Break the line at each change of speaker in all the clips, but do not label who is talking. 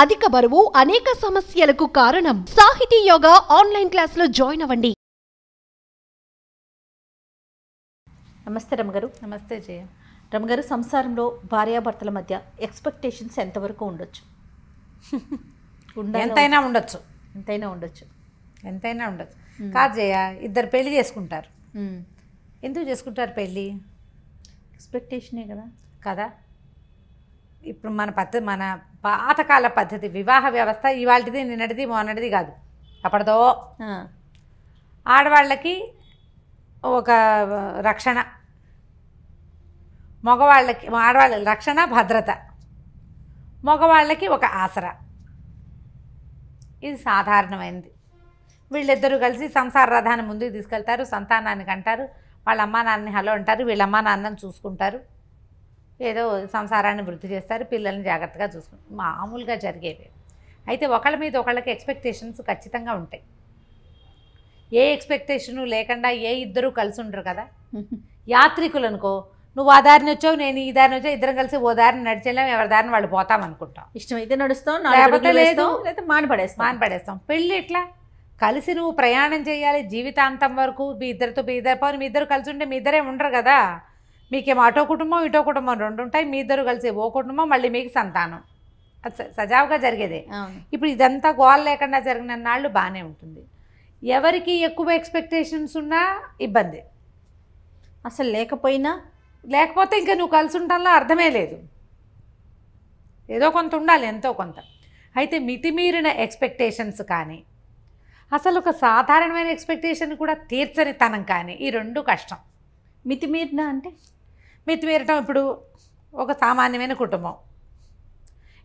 అధిక బరువు అనేక సమస్యలకు కారణం సాహితీ యోగా ఆన్లైన్ క్లాసులో జాయిన్ అవ్వండి నమస్తే రమగారు నమస్తే జయ రమగారు సంసారంలో భార్యాభర్తల మధ్య ఎక్స్పెక్టేషన్స్ ఎంతవరకు ఉండొచ్చు ఎంతైనా ఉండొచ్చు ఎంతైనా ఉండొచ్చు ఎంతైనా ఉండొచ్చు కాదు జయ ఇద్దరు పెళ్లి చేసుకుంటారు ఎందుకు చేసుకుంటారు పెళ్ళి ఎక్స్పెక్టేషనే కదా కదా ఇప్పుడు మన పద్ధతి మన పాతకాల పద్ధతి వివాహ వ్యవస్థ ఇవాళది నిన్నటిది మొన్నటిది కాదు అప్పటిదో ఆడవాళ్ళకి ఒక రక్షణ మగవాళ్ళకి ఆడవాళ్ళ రక్షణ భద్రత మగవాళ్ళకి ఒక ఆసరా ఇది సాధారణమైనది వీళ్ళిద్దరూ కలిసి సంసార రథాన్ని ముందుకు తీసుకెళ్తారు సంతానానికి అంటారు వాళ్ళ అమ్మా నాన్నని హలో అంటారు వీళ్ళ అమ్మా నాన్నని చూసుకుంటారు ఏదో సంసారాన్ని వృద్ధి చేస్తారు పిల్లల్ని జాగ్రత్తగా చూసుకుంటారు మామూలుగా జరిగేవి అయితే ఒకళ్ళ మీద ఒకళ్ళకి ఎక్స్పెక్టేషన్స్ ఖచ్చితంగా ఉంటాయి ఏ ఎక్స్పెక్టేషను లేకుండా ఏ ఇద్దరు కలిసి ఉండరు కదా యాత్రికులు అనుకో నువ్వు ఆ దారిని వచ్చావు నేను ఈ దారిని వచ్చావు ఇద్దరం కలిసి ఓ దారిని నడిచేలాం ఎవరి దారిని వాళ్ళు పోతాం అనుకుంటాం ఇష్టమైతే నడుస్తాం లేకపోతే లేదు లేకపోతే మానపడేస్తాం మానపడేస్తాం పెళ్ళి ఎట్లా కలిసి నువ్వు ప్రయాణం చేయాలి జీవితాంతం వరకు మీ ఇద్దరితో మీ ఇద్దరు మీ ఇద్దరు కలిసి ఉంటే మీ ఇద్దరే ఉండరు కదా మీకేమో అటో కుటుంబం ఇటో కుటుంబం రెండు ఉంటాయి మీ ఇద్దరు కలిసి ఓ కుటుంబం మళ్ళీ మీకు సంతానం సజావుగా జరిగేదే ఇప్పుడు ఇదంతా గోల్ లేకుండా జరిగిన నాళ్ళు బాగానే ఉంటుంది ఎవరికి ఎక్కువ ఎక్స్పెక్టేషన్స్ ఉన్నా ఇబ్బంది అసలు లేకపోయినా లేకపోతే ఇంకా నువ్వు కలిసి ఉంటానో అర్థమే లేదు ఏదో కొంత ఉండాలి ఎంతో కొంత అయితే మితిమీరిన ఎక్స్పెక్టేషన్స్ కానీ అసలు ఒక సాధారణమైన ఎక్స్పెక్టేషన్ కూడా తీర్చని తనం కానీ ఈ రెండు కష్టం మితిమీరిన అంటే మితిమీరటం ఇప్పుడు ఒక సామాన్యమైన కుటుంబం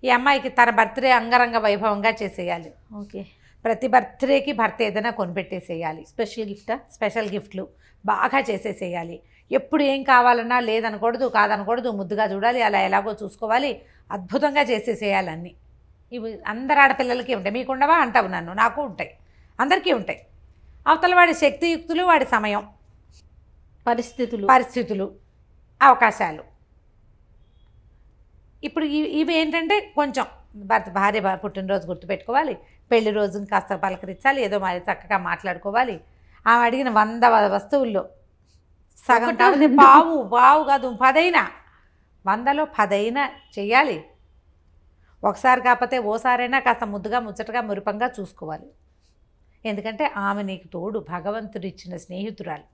ఈ అమ్మాయికి తన బర్త్డే అంగరంగ వైభవంగా చేసేయాలి ఓకే ప్రతి బర్త్డేకి భర్త ఏదైనా కొనిపెట్టేసేయాలి స్పెషల్ గిఫ్టా స్పెషల్ గిఫ్ట్లు బాగా చేసేసేయాలి ఎప్పుడు ఏం కావాలన్నా లేదనకూడదు కాదనకూడదు ముద్దుగా చూడాలి అలా ఎలాగో చూసుకోవాలి అద్భుతంగా చేసేసేయాలి అన్ని ఇవి అందరు ఆడపిల్లలకి ఉంటాయి మీకుండవా అంటావు నన్ను నాకు ఉంటాయి అందరికీ ఉంటాయి అవతల వాడి శక్తియుక్తులు వాడి సమయం పరిస్థితులు పరిస్థితులు అవకాశాలు ఇప్పుడు ఇవి ఏంటంటే కొంచెం భర్త భార్య పుట్టినరోజు గుర్తుపెట్టుకోవాలి పెళ్లి రోజుని కాస్త పలకరించాలి ఏదో మరి చక్కగా మాట్లాడుకోవాలి ఆమె అడిగిన వంద వస్తువుల్లో సగం బావు బావు కాదు పదైనా వందలో పదైనా చెయ్యాలి ఒకసారి కాకపోతే ఓసారైనా కాస్త ముద్దుగా ముచ్చటగా మురిపంగా చూసుకోవాలి ఎందుకంటే ఆమె నీకు తోడు భగవంతుడు ఇచ్చిన స్నేహితురాలు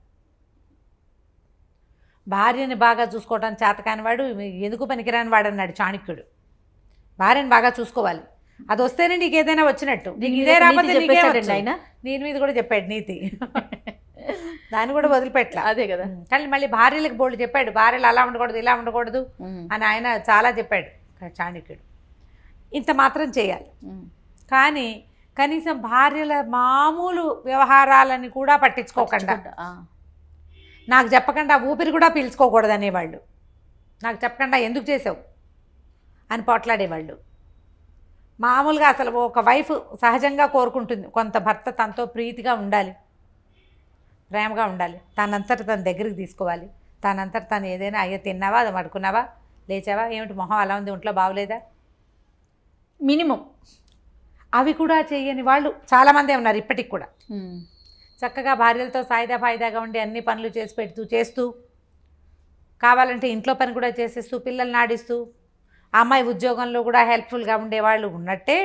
భార్యని బాగా చూసుకోవడం చేతకాని వాడు ఎందుకు పనికిరాని వాడు అన్నాడు చాణక్యుడు భార్యని బాగా చూసుకోవాలి అది వస్తేనే నీకు ఏదైనా వచ్చినట్టు నీకు ఇదే రాకపోతే ఆయన నేను మీద కూడా చెప్పాడు నీతి దాన్ని కూడా వదిలిపెట్టలే అదే కదా కానీ మళ్ళీ భార్యలకు బోళ్ళు చెప్పాడు భార్యలు అలా ఉండకూడదు ఇలా ఉండకూడదు అని ఆయన చాలా చెప్పాడు చాణక్యుడు ఇంత మాత్రం చేయాలి కానీ కనీసం భార్యల మామూలు వ్యవహారాలని కూడా పట్టించుకోకుండా నాకు చెప్పకుండా ఊపిరి కూడా పీల్చుకోకూడదు అనేవాళ్ళు నాకు చెప్పకుండా ఎందుకు చేసావు అని పోట్లాడేవాళ్ళు మామూలుగా అసలు ఒక వైఫ్ సహజంగా కోరుకుంటుంది కొంత భర్త తనతో ప్రీతిగా ఉండాలి ప్రేమగా ఉండాలి తనంతట తన దగ్గరికి తీసుకోవాలి తనంతట తను ఏదైనా అయ్యో తిన్నావా అది పడుకున్నావా లేచావా ఏమిటి మొహం అలా ఉంది ఒంట్లో బాగోలేదా మినిమం అవి కూడా చేయని వాళ్ళు చాలామందే ఉన్నారు ఇప్పటికి కూడా చక్కగా భార్యలతో సాయిదా ఫాయిదాగా ఉండి అన్ని పనులు చేసి పెడుతూ చేస్తూ కావాలంటే ఇంట్లో పని కూడా చేసేస్తూ పిల్లల్ని ఆడిస్తూ అమ్మాయి ఉద్యోగంలో కూడా హెల్ప్ఫుల్గా ఉండేవాళ్ళు ఉన్నట్టే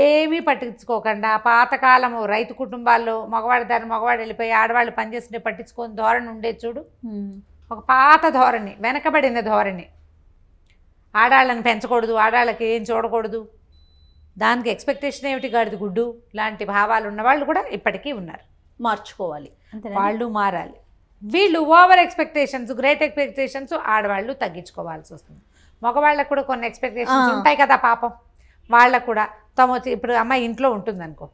ఏమీ పట్టించుకోకుండా పాతకాలము రైతు కుటుంబాల్లో మగవాడి దారి మగవాడు వెళ్ళిపోయి ఆడవాళ్ళు పనిచేస్తుంటే పట్టించుకొని ధోరణి ఉండే చూడు ఒక పాత ధోరణి వెనకబడిన ధోరణి ఆడాళ్ళని పెంచకూడదు ఆడాళ్ళకి ఏం చూడకూడదు దానికి ఎక్స్పెక్టేషన్ ఏమిటి గాడిది గుడ్డు లాంటి భావాలు ఉన్నవాళ్ళు కూడా ఇప్పటికీ ఉన్నారు మార్చుకోవాలి వాళ్ళు మారాలి వీళ్ళు ఓవర్ ఎక్స్పెక్టేషన్స్ గ్రేట్ ఎక్స్పెక్టేషన్స్ ఆడవాళ్ళు తగ్గించుకోవాల్సి వస్తుంది మగవాళ్ళకు కూడా కొన్ని ఎక్స్పెక్టేషన్స్ ఉంటాయి కదా పాపం వాళ్ళకు కూడా తమ వచ్చి ఇప్పుడు అమ్మాయి ఇంట్లో ఉంటుంది అనుకో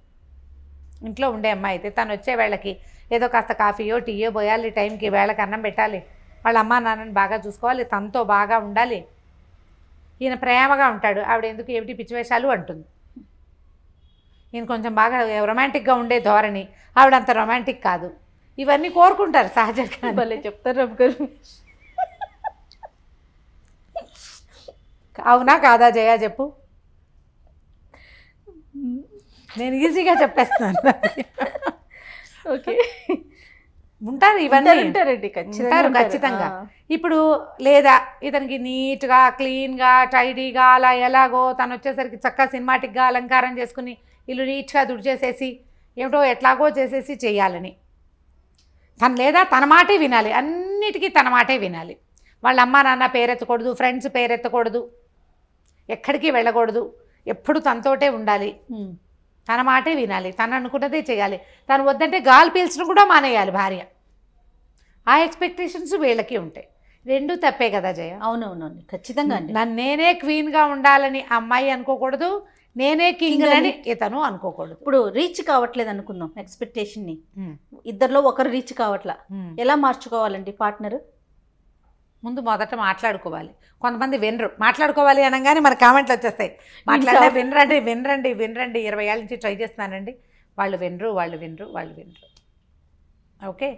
ఇంట్లో ఉండే అమ్మాయి అయితే తను వచ్చే వేళకి ఏదో కాస్త కాఫీయో టీయో పోయాలి టైంకి వేళకి అన్నం పెట్టాలి వాళ్ళ అమ్మా నాన్నని బాగా చూసుకోవాలి తనతో బాగా ఉండాలి ఈయన ప్రేమగా ఉంటాడు ఆవిడ ఎందుకు ఏమిటి పిచ్చివేషాలు అంటుంది ఈయన కొంచెం బాగా రొమాంటిక్గా ఉండే ధోరణి ఆవిడ అంత రొమాంటిక్ కాదు ఇవన్నీ కోరుకుంటారు సహజంగా భలే చెప్తారు రబ్ అవునా కాదా జయ చెప్పు నేను ఈజీగా చెప్పేస్తాను ఓకే ఉంటారు ఇవన్నీ ఉంటారండి ఉంటారు ఖచ్చితంగా ఇప్పుడు లేదా ఇతనికి నీట్గా క్లీన్గా టైడీగా అలా ఎలాగో తను వచ్చేసరికి చక్కగా సినిమాటిక్గా అలంకారం చేసుకుని ఇల్లు నీట్గా దుడిచేసేసి ఏమిటో ఎట్లాగో చేసేసి చేయాలని తను లేదా తన మాటే వినాలి అన్నిటికీ తన మాటే వినాలి వాళ్ళ అమ్మ నాన్న పేరెత్తకూడదు ఫ్రెండ్స్ పేరెత్తకూడదు ఎక్కడికి వెళ్ళకూడదు ఎప్పుడు తనతోటే ఉండాలి తన మాటే వినాలి తను అనుకున్నదే చేయాలి తను వద్దంటే గాలి పీల్చడం కూడా మానేయాలి భార్య ఆ ఎక్స్పెక్టేషన్స్ వీళ్ళకి ఉంటాయి రెండు తప్పే కదా జయ అవునవునండి ఖచ్చితంగా నన్ను నేనే క్వీన్గా ఉండాలని అమ్మాయి అనుకోకూడదు నేనే కింగ్ అని ఇతను అనుకోకూడదు ఇప్పుడు రీచ్ కావట్లేదు అనుకుందాం ఎక్స్పెక్టేషన్ని ఇద్దరిలో ఒకరు రీచ్ కావట్లా ఎలా మార్చుకోవాలండి పార్ట్నర్ ముందు మొదట మాట్లాడుకోవాలి కొంతమంది వినరు మాట్లాడుకోవాలి అనగానే మన కామెంట్లు వచ్చేస్తాయి మాట్లాడే వినరండి వినరండి వినరండి ఇరవై ఏళ్ళ నుంచి ట్రై చేస్తున్నానండి వాళ్ళు వినరు వాళ్ళు వినరు వాళ్ళు వినరు ఓకే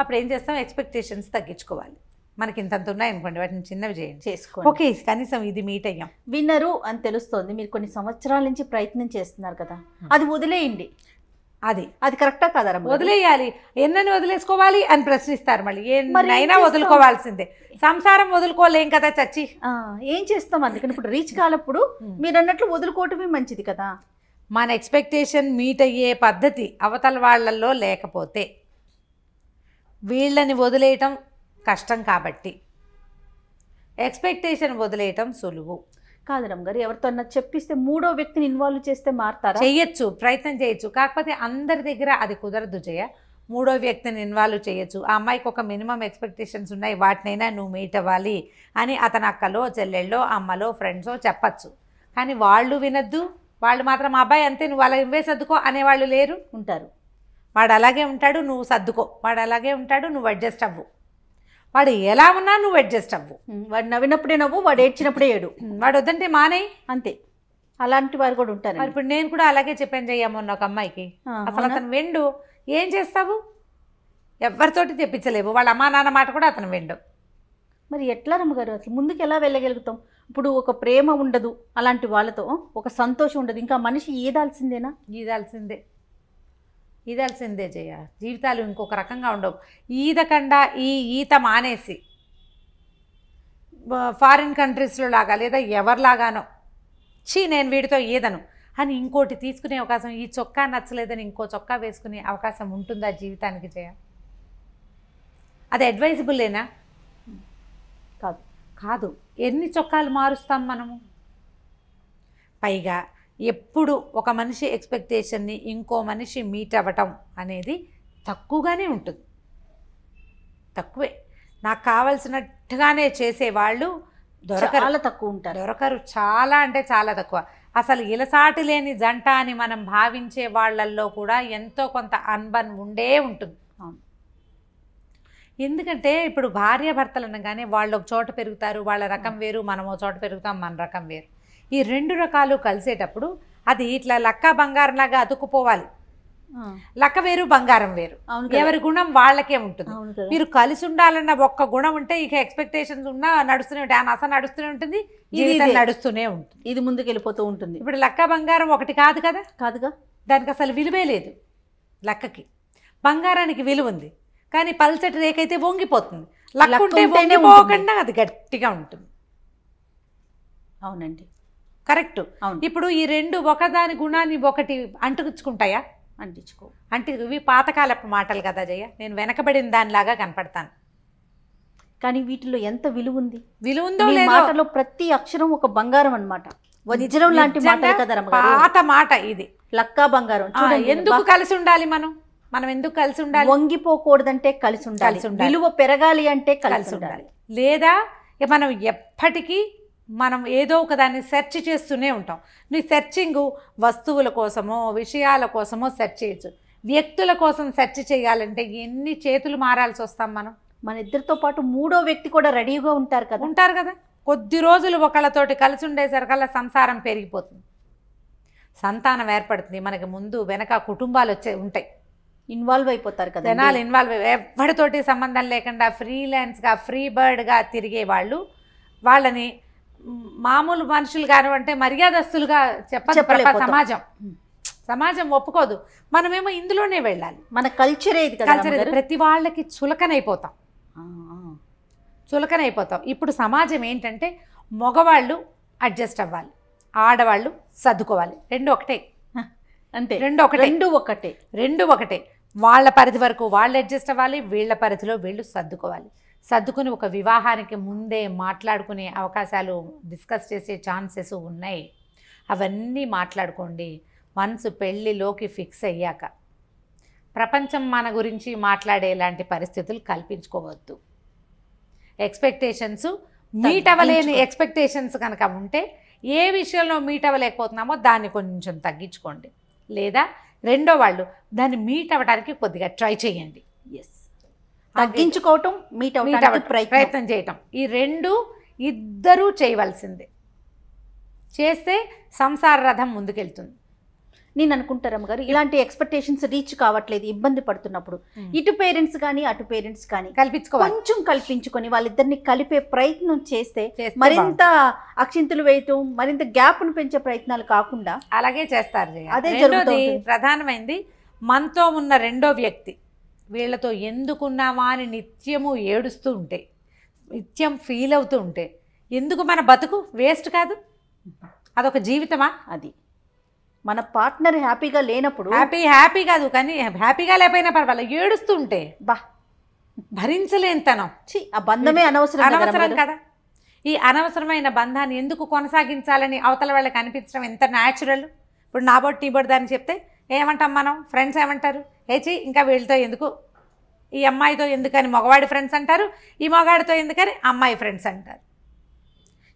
అప్పుడు ఏం చేస్తాం ఎక్స్పెక్టేషన్స్ తగ్గించుకోవాలి మనకి ఇంతంత ఉన్నాయనుకోండి వాటిని చిన్నవి చేయండి చేసుకోండి ఓకే కనీసం ఇది మీట్ అయ్యాం విన్నరు అని తెలుస్తోంది మీరు కొన్ని సంవత్సరాల నుంచి ప్రయత్నం చేస్తున్నారు కదా అది వదిలేయండి అది అది కరెక్టా కదా వదిలేయాలి ఎన్నని వదిలేసుకోవాలి అని ప్రశ్నిస్తారు మళ్ళీ ఏమైనా వదులుకోవాల్సిందే సంసారం వదులుకోలేం కదా చచ్చి ఏం చేస్తాం అందుకని ఇప్పుడు రీచ్ కాలప్పుడు మీరు అన్నట్లు వదులుకోవటమే మంచిది కదా మన ఎక్స్పెక్టేషన్ మీట్ అయ్యే పద్ధతి అవతల వాళ్ళల్లో లేకపోతే వీళ్ళని వదిలేయటం కష్టం కాబట్టి ఎక్స్పెక్టేషన్ వదిలేయటం సులువు కాదు రమ్ గారు ఎవరితోన్నా చెప్పిస్తే మూడో వ్యక్తిని ఇన్వాల్వ్ చేస్తే మారుతారా చేయొచ్చు ప్రయత్నం చేయొచ్చు కాకపోతే అందరి దగ్గర అది కుదరదు జయ మూడో వ్యక్తిని ఇన్వాల్వ్ చేయొచ్చు ఆ అమ్మాయికి ఒక మినిమం ఎక్స్పెక్టేషన్స్ ఉన్నాయి వాటినైనా నువ్వు మీట్ అవ్వాలి అని అతని అక్కలో చెల్లెళ్ళో అమ్మలో ఫ్రెండ్సో చెప్పచ్చు కానీ వాళ్ళు వినొద్దు వాళ్ళు మాత్రం అబ్బాయి అంతే నువ్వు అలా ఇవే సర్దుకో అనేవాళ్ళు లేరు ఉంటారు వాడు అలాగే ఉంటాడు నువ్వు సర్దుకో వాడు అలాగే ఉంటాడు నువ్వు అడ్జస్ట్ అవ్వు వాడు ఎలా ఉన్నా నువ్వు అడ్జస్ట్ అవ్వు వాడు నవ్వినప్పుడే నవ్వు వాడు ఏడ్చినప్పుడే ఏడు వాడు వద్దంటే మానే అంతే అలాంటి వారు కూడా ఉంటారు మరి ఇప్పుడు నేను కూడా అలాగే చెప్పాను చెయ్యా మొన్న ఒక అమ్మాయికి అసలు అతను వెండు ఏం చేస్తావు ఎవరితోటి తెప్పించలేవు వాళ్ళ అమ్మా నాన్న మాట కూడా అతను వెండు మరి ఎట్లా రమ్మగారు అసలు ముందుకు ఎలా వెళ్ళగలుగుతాం ఇప్పుడు ఒక ప్రేమ ఉండదు అలాంటి వాళ్ళతో ఒక సంతోషం ఉండదు ఇంకా మనిషి ఈదాల్సిందేనా ఈదాల్సిందే ఈదాల్సిందే జయ జీవితాలు ఇంకొక రకంగా ఉండవు ఈదకండా ఈ ఈత మానేసి ఫారిన్ కంట్రీస్లో లాగా లేదా ఎవరిలాగానో చీ నేను వీడితో ఈదను అని ఇంకోటి తీసుకునే అవకాశం ఈ చొక్కా నచ్చలేదని ఇంకో చొక్కా వేసుకునే అవకాశం ఉంటుందా జీవితానికి జయ అది అడ్వైజబుల్లేనా కాదు కాదు ఎన్ని చొక్కాలు మారుస్తాం మనము పైగా ఎప్పుడు ఒక మనిషి ఎక్స్పెక్టేషన్ని ఇంకో మనిషి మీట్ అవ్వటం అనేది తక్కువగానే ఉంటుంది తక్కువే నాకు కావలసినట్టుగానే చేసేవాళ్ళు దొరకరు తక్కువ ఉంటారు దొరకరు చాలా అంటే చాలా తక్కువ అసలు ఇలసాటి లేని జంట అని మనం భావించే వాళ్ళల్లో కూడా ఎంతో కొంత అన్బన్ ఉండే ఉంటుంది ఎందుకంటే ఇప్పుడు భార్యాభర్తలు అనగానే వాళ్ళు ఒక చోట పెరుగుతారు వాళ్ళ రకం వేరు ఒక చోట పెరుగుతాం మన రకం వేరు ఈ రెండు రకాలు కలిసేటప్పుడు అది ఇట్లా లక్క బంగారంలాగా అతుక్కుపోవాలి లక్క వేరు బంగారం వేరు ఎవరి గుణం వాళ్ళకే ఉంటుంది మీరు కలిసి ఉండాలన్న ఒక్క గుణం ఉంటే ఇక ఎక్స్పెక్టేషన్స్ ఉన్నా నడుస్తూనే ఉంటాయి ఆ నస నడుస్తూనే ఉంటుంది ఇది నడుస్తూనే ఉంటుంది ఇది ముందుకు వెళ్ళిపోతూ ఉంటుంది ఇప్పుడు లక్క బంగారం ఒకటి కాదు కదా కాదుగా దానికి అసలు విలువే లేదు లక్కకి బంగారానికి విలువ ఉంది కానీ పల్చటి రేఖ అయితే వంగిపోతుంది లక్క ఉంటే వంగిపోకుండా అది గట్టిగా ఉంటుంది అవునండి కరెక్ట్ ఇప్పుడు ఈ రెండు ఒకదాని గుణాన్ని ఒకటి అంటుకుంటాయా అంటించుకో అంటే ఇవి పాతకాలపు మాటలు కదా జయ నేను వెనకబడిన దానిలాగా కనపడతాను కానీ వీటిలో ఎంత విలువ ఉంది విలువ ఉందో మాటలో ప్రతి అక్షరం ఒక బంగారం అనమాట వజ్రం లాంటి మాట కదా పాత మాట ఇది లక్కా బంగారం ఎందుకు కలిసి ఉండాలి మనం మనం ఎందుకు కలిసి ఉండాలి వంగిపోకూడదంటే కలిసి ఉండాలి విలువ పెరగాలి అంటే కలిసి ఉండాలి లేదా మనం ఎప్పటికీ మనం ఏదో ఒక దాన్ని సెర్చ్ చేస్తూనే ఉంటాం నీ సెర్చింగ్ వస్తువుల కోసమో విషయాల కోసమో సెర్చ్ చేయొచ్చు వ్యక్తుల కోసం సెర్చ్ చేయాలంటే ఎన్ని చేతులు మారాల్సి వస్తాం మనం మన ఇద్దరితో పాటు మూడో వ్యక్తి కూడా రెడీగా ఉంటారు కదా ఉంటారు కదా కొద్ది రోజులు ఒకళ్ళతోటి కలిసి ఉండేసరికల్లా సంసారం పెరిగిపోతుంది సంతానం ఏర్పడుతుంది మనకి ముందు వెనక కుటుంబాలు వచ్చే ఉంటాయి ఇన్వాల్వ్ అయిపోతారు కదా జనాలు ఇన్వాల్వ్ అయ్యి ఎవరితోటి సంబంధం లేకుండా ఫ్రీలాన్స్గా ఫ్రీ బర్డ్గా తిరిగే వాళ్ళు వాళ్ళని మామూలు మనుషులు కానివ్వంటే మర్యాదస్తులుగా చెప్ప సమాజం సమాజం ఒప్పుకోదు మనమేమో ఇందులోనే వెళ్ళాలి మన కల్చర్ ఏది కల్చర్ ప్రతి వాళ్ళకి చులకనైపోతాం చులకనైపోతాం ఇప్పుడు సమాజం ఏంటంటే మగవాళ్ళు అడ్జస్ట్ అవ్వాలి ఆడవాళ్ళు సర్దుకోవాలి రెండు ఒకటే అంతే రెండు ఒకటే రెండు ఒకటే రెండు ఒకటే వాళ్ళ పరిధి వరకు వాళ్ళు అడ్జస్ట్ అవ్వాలి వీళ్ళ పరిధిలో వీళ్ళు సర్దుకోవాలి సర్దుకుని ఒక వివాహానికి ముందే మాట్లాడుకునే అవకాశాలు డిస్కస్ చేసే ఛాన్సెస్ ఉన్నాయి అవన్నీ మాట్లాడుకోండి మనసు పెళ్ళిలోకి ఫిక్స్ అయ్యాక ప్రపంచం మన గురించి మాట్లాడేలాంటి పరిస్థితులు కల్పించుకోవద్దు ఎక్స్పెక్టేషన్స్ మీట్ అవ్వలేని ఎక్స్పెక్టేషన్స్ కనుక ఉంటే ఏ విషయంలో మీట్ అవ్వలేకపోతున్నామో దాన్ని కొంచెం తగ్గించుకోండి లేదా రెండో వాళ్ళు దాన్ని మీట్ అవ్వడానికి కొద్దిగా ట్రై చేయండి తగ్గించుకోవటం మీట్ అవడానికి ప్రయత్నం చేయటం ఈ రెండు ఇద్దరూ చేయవలసిందే చేస్తే సంసార రథం ముందుకెళ్తుంది నేను అనుకుంటారమ్మ గారు ఇలాంటి ఎక్స్పెక్టేషన్స్ రీచ్ కావట్లేదు ఇబ్బంది పడుతున్నప్పుడు ఇటు పేరెంట్స్ కానీ అటు పేరెంట్స్ కానీ కల్పించుకో కొంచెం కల్పించుకొని వాళ్ళిద్దరిని కలిపే ప్రయత్నం చేస్తే మరింత అక్షింతలు వేయటం మరింత గ్యాప్ను పెంచే ప్రయత్నాలు కాకుండా అలాగే చేస్తారు అదే జరుగుతుంది ప్రధానమైంది మనతో ఉన్న రెండో వ్యక్తి వీళ్ళతో ఎందుకున్నావా అని నిత్యము ఏడుస్తూ ఉంటే నిత్యం ఫీల్ అవుతూ ఉంటే ఎందుకు మన బతుకు వేస్ట్ కాదు అదొక జీవితమా అది మన పార్ట్నర్ హ్యాపీగా లేనప్పుడు హ్యాపీ హ్యాపీ కాదు కానీ హ్యాపీగా లేకపోయినా పర్వాలేదు ఏడుస్తూ ఉంటే బా భరించలేని తనం ఆ బంధమే hmm. అనవసరం అనవసరం కదా ఈ అనవసరమైన బంధాన్ని ఎందుకు కొనసాగించాలని అవతల వాళ్ళకి అనిపించడం ఎంత న్యాచురల్ ఇప్పుడు నా బోట్ టీ బోట్ దాన్ని చెప్తే ఏమంటాం మనం ఫ్రెండ్స్ ఏమంటారు ఏచి ఇంకా వీళ్ళతో ఎందుకు ఈ అమ్మాయితో ఎందుకని మగవాడి ఫ్రెండ్స్ అంటారు ఈ మగాడితో ఎందుకని అమ్మాయి ఫ్రెండ్స్ అంటారు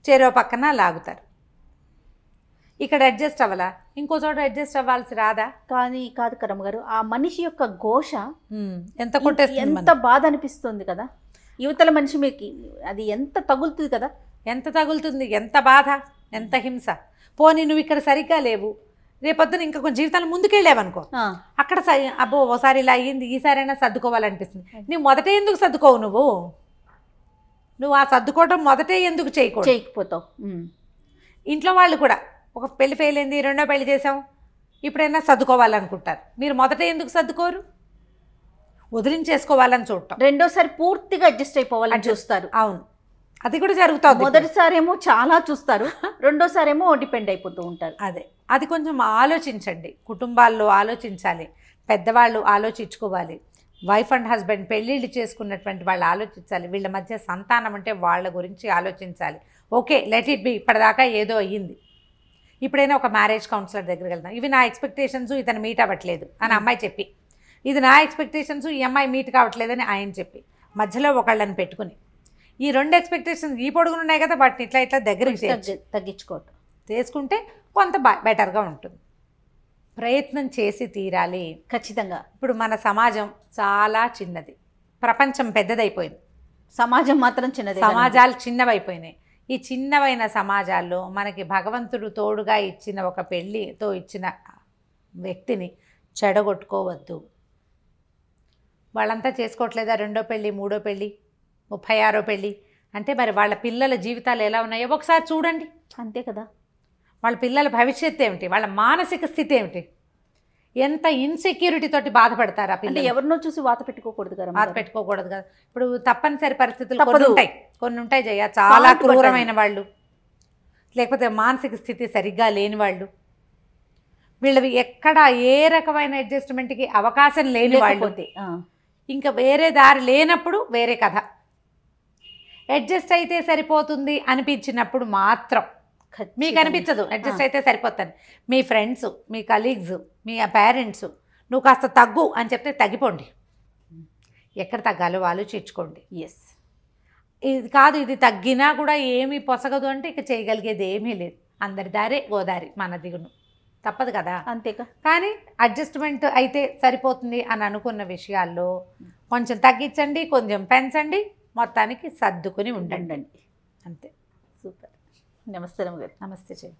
చేరో పక్కన లాగుతారు ఇక్కడ అడ్జస్ట్ అవ్వాలా ఇంకో చోట అడ్జస్ట్ అవ్వాల్సి రాదా కానీ కాదు కరమ్మగారు గారు ఆ మనిషి యొక్క ఘోష ఎంత కొట్టేస్తుంది ఎంత బాధ అనిపిస్తుంది కదా యువతల మనిషి మీకు అది ఎంత తగులుతుంది కదా ఎంత తగులుతుంది ఎంత బాధ ఎంత హింస పోనీ నువ్వు ఇక్కడ సరిగ్గా లేవు రేపొద్దున ఇంకా కొంచెం జీవితాలు ముందుకెళ్ళావనుకో అక్కడ అబ్బో ఓసారి ఇలా అయ్యింది అయినా సర్దుకోవాలనిపిస్తుంది నీ మొదట ఎందుకు సర్దుకోవు నువ్వు నువ్వు ఆ సర్దుకోవటం మొదటే ఎందుకు చేయకూడదు చేయకపోతావు ఇంట్లో వాళ్ళు కూడా ఒక పెళ్లి ఫెయిల్ అయింది రెండో పెళ్లి చేసాం ఇప్పుడైనా సర్దుకోవాలనుకుంటారు మీరు మొదట ఎందుకు సర్దుకోరు వదిలించేసుకోవాలని చూడటం రెండోసారి పూర్తిగా అడ్జస్ట్ అయిపోవాలని చూస్తారు అవును అది కూడా జరుగుతుంది మొదటిసారేమో చాలా చూస్తారు రెండోసారి ఏమో డిపెండ్ అయిపోతూ ఉంటారు అదే అది కొంచెం ఆలోచించండి కుటుంబాల్లో ఆలోచించాలి పెద్దవాళ్ళు ఆలోచించుకోవాలి వైఫ్ అండ్ హస్బెండ్ పెళ్ళిళ్ళు చేసుకున్నటువంటి వాళ్ళు ఆలోచించాలి వీళ్ళ మధ్య సంతానం అంటే వాళ్ళ గురించి ఆలోచించాలి ఓకే లెట్ ఇట్ బి ఇప్పటిదాకా ఏదో అయ్యింది ఇప్పుడైనా ఒక మ్యారేజ్ కౌన్సిలర్ దగ్గరికి వెళ్దాం ఇవి నా ఎక్స్పెక్టేషన్స్ ఇతను మీట్ అవ్వట్లేదు అని అమ్మాయి చెప్పి ఇది నా ఎక్స్పెక్టేషన్స్ ఈ అమ్మాయి మీట్ కావట్లేదని ఆయన చెప్పి మధ్యలో ఒకళ్ళని పెట్టుకుని ఈ రెండు ఎక్స్పెక్టేషన్స్ ఈ పొడుగునున్నాయి కదా వాటిని ఇట్లా ఇట్లా దగ్గర తగ్గించుకోవటం చేసుకుంటే కొంత బెటర్గా ఉంటుంది ప్రయత్నం చేసి తీరాలి ఖచ్చితంగా ఇప్పుడు మన సమాజం చాలా చిన్నది ప్రపంచం పెద్దదైపోయింది సమాజం మాత్రం చిన్నది సమాజాలు చిన్నవైపోయినాయి ఈ చిన్నవైన సమాజాల్లో మనకి భగవంతుడు తోడుగా ఇచ్చిన ఒక పెళ్ళితో ఇచ్చిన వ్యక్తిని చెడగొట్టుకోవద్దు వాళ్ళంతా చేసుకోవట్లేదా రెండో పెళ్ళి మూడో పెళ్ళి ముప్పై ఆరో పెళ్ళి అంటే మరి వాళ్ళ పిల్లల జీవితాలు ఎలా ఉన్నాయో ఒకసారి చూడండి అంతే కదా వాళ్ళ పిల్లల భవిష్యత్తు ఏమిటి వాళ్ళ మానసిక స్థితి ఏమిటి ఎంత ఇన్సెక్యూరిటీ తోటి బాధపడతారు ఆ పిల్లలు ఎవరినో చూసి వాత పెట్టుకోకూడదు కదా వాత పెట్టుకోకూడదు కదా ఇప్పుడు తప్పనిసరి పరిస్థితులు కొన్ని ఉంటాయి కొన్ని ఉంటాయి జయ చాలా క్రూరమైన వాళ్ళు లేకపోతే మానసిక స్థితి సరిగ్గా లేని వాళ్ళు వీళ్ళవి ఎక్కడ ఏ రకమైన అడ్జస్ట్మెంట్కి అవకాశం లేని వాళ్ళు ఇంకా వేరే దారి లేనప్పుడు వేరే కథ అడ్జస్ట్ అయితే సరిపోతుంది అనిపించినప్పుడు మాత్రం మీకు అనిపించదు అడ్జస్ట్ అయితే సరిపోతాను మీ ఫ్రెండ్స్ మీ కలీగ్స్ మీ పేరెంట్స్ నువ్వు కాస్త తగ్గు అని చెప్తే తగ్గిపోండి ఎక్కడ తగ్గాలో వాళ్ళు చేర్చుకోండి ఎస్ ఇది కాదు ఇది తగ్గినా కూడా ఏమీ పొసగదు అంటే ఇక చేయగలిగేది ఏమీ లేదు అందరి దారే గోదారి మన దిగును తప్పదు కదా అంతేకా కానీ అడ్జస్ట్మెంట్ అయితే సరిపోతుంది అని అనుకున్న విషయాల్లో కొంచెం తగ్గించండి కొంచెం పెంచండి మొత్తానికి సర్దుకుని ఉండండి అంతే నమస్తే నమస్తే